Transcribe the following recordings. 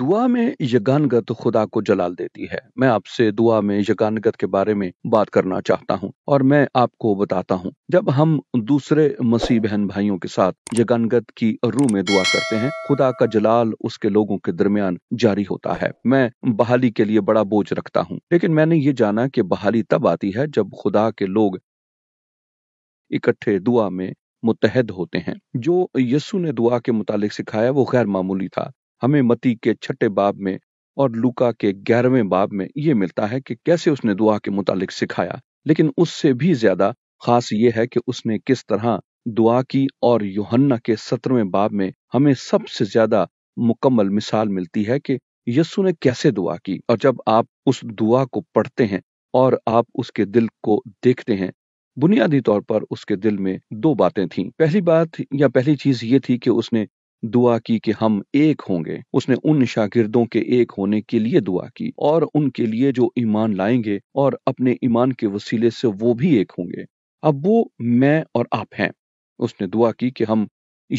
दुआ में यज्ञानगत खुदा को जलाल देती है मैं आपसे दुआ में यज्ञानगत के बारे में बात करना चाहता हूँ और मैं आपको बताता हूँ जब हम दूसरे मसीह बहन भाइयों के साथ यज्ञानगत की रूह में दुआ करते हैं खुदा का जलाल उसके लोगों के दरमियान जारी होता है मैं बहाली के लिए बड़ा बोझ रखता हूँ लेकिन मैंने ये जाना की बहाली तब आती है जब खुदा के लोग इकट्ठे दुआ में मुतहद होते हैं जो यसु ने दुआ के मुतालिक सिखाया वो गैर मामूली था हमें मती के छठे बाब में और लुका के ग्यारहवें बाब में ये मिलता है कि कैसे उसने दुआ के मुतालिक सिखाया लेकिन उससे भी ज्यादा खास ये है कि उसने किस तरह दुआ की और योहन्ना के सत्रहवें बाब में हमें सबसे ज्यादा मुकम्मल मिसाल मिलती है कि यस्सु ने कैसे दुआ की और जब आप उस दुआ को पढ़ते हैं और आप उसके दिल को देखते हैं बुनियादी तौर पर उसके दिल में दो बातें थीं पहली बात या पहली चीज ये थी कि उसने दुआ की कि हम एक होंगे उसने उन शागिर्दों के एक होने के लिए दुआ की और उनके लिए जो ईमान लाएंगे और अपने ईमान के वसीले से वो भी एक होंगे अब वो मैं और आप हैं उसने दुआ की कि हम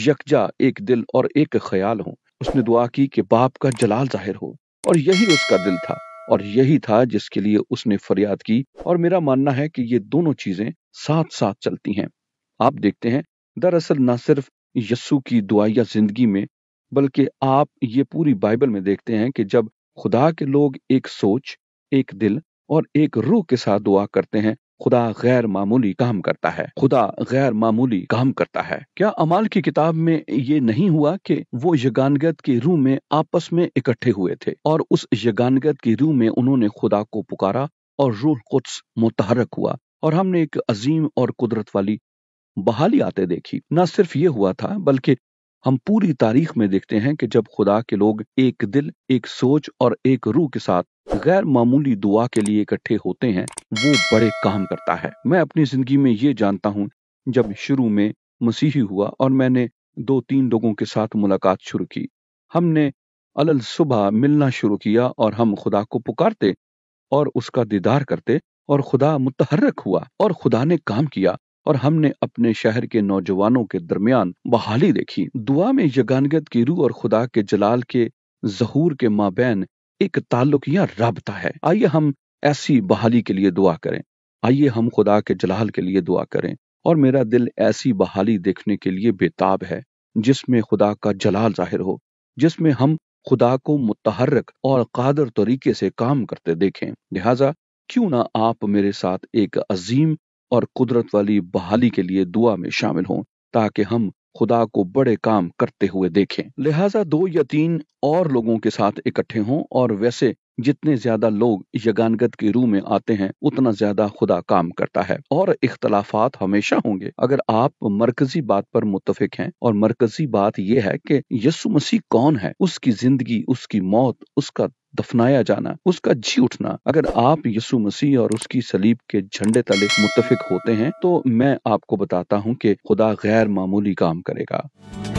यकजा एक दिल और एक ख्याल हों उसने दुआ की कि बाप का जलाल जाहिर हो और यही उसका दिल था और यही था जिसके लिए उसने फरियाद की और मेरा मानना है कि ये दोनों चीजें साथ साथ चलती हैं आप देखते हैं दरअसल ना सिर्फ यस्सु की दुआया ज़िंदगी में बल्कि आप ये पूरी बाइबल में देखते हैं कि जब खुदा के लोग एक सोच एक दिल और एक रूह के साथ दुआ करते हैं खुदा गैर मामूली काम करता है खुदा गैर मामूली काम करता है क्या अमाल की किताब में ये नहीं हुआ कि वो यगानगत की रूह में आपस में इकट्ठे हुए थे और उस यगानगत की रूह में उन्होंने खुदा को पुकारा और रूह कुछ मुतहरक हुआ और हमने एक अजीम और कुदरत वाली बहाली आते देखी न सिर्फ ये हुआ था बल्कि हम पूरी तारीख में देखते हैं कि जब खुदा के लोग एक दिल एक सोच और एक रूह के साथ गैर मामूली दुआ के लिए इकट्ठे होते हैं वो बड़े काम करता है मैं अपनी जिंदगी में ये जानता हूँ जब शुरू में मसीही हुआ और मैंने दो तीन लोगों के साथ मुलाकात शुरू की हमने अलल सुबह मिलना शुरू किया और हम खुदा को पुकारते और उसका दीदार करते और खुदा मुतहरक हुआ और खुदा ने काम किया और हमने अपने शहर के नौजवानों के दरमियान बहाली देखी दुआ में यगानगत की रूह और खुदा के जलाल के जहूर के माबेन एक ताल्लुक या रबता है आइए हम ऐसी बहाली के लिए दुआ करें आइए हम खुदा के जलाल के लिए दुआ करें और मेरा दिल ऐसी बहाली देखने के लिए बेताब है जिसमें खुदा का जलाल जाहिर हो जिसमें हम खुदा को मुतहरक और कादर तरीके से काम करते देखें लिहाजा क्यों ना आप मेरे साथ एक अजीम और कुदरत वाली बहाली के लिए दुआ में शामिल हों ताकि हम खुदा को बड़े काम करते हुए देखें लिहाजा दो या तीन और लोगों के साथ इकट्ठे हों और वैसे जितने ज्यादा लोग यगानगत के रूह में आते हैं उतना ज्यादा खुदा काम करता है और इख्तलाफात हमेशा होंगे अगर आप मरकजी बात पर मुतफिक हैं और मरकजी बात यह है कि यसु मसीह कौन है उसकी जिंदगी उसकी मौत उसका दफनाया जाना उसका जी उठना अगर आप यसु मसीह और उसकी सलीब के झंडे तले मुतफिक होते हैं तो मैं आपको बताता हूँ कि खुदा गैर मामूली काम करेगा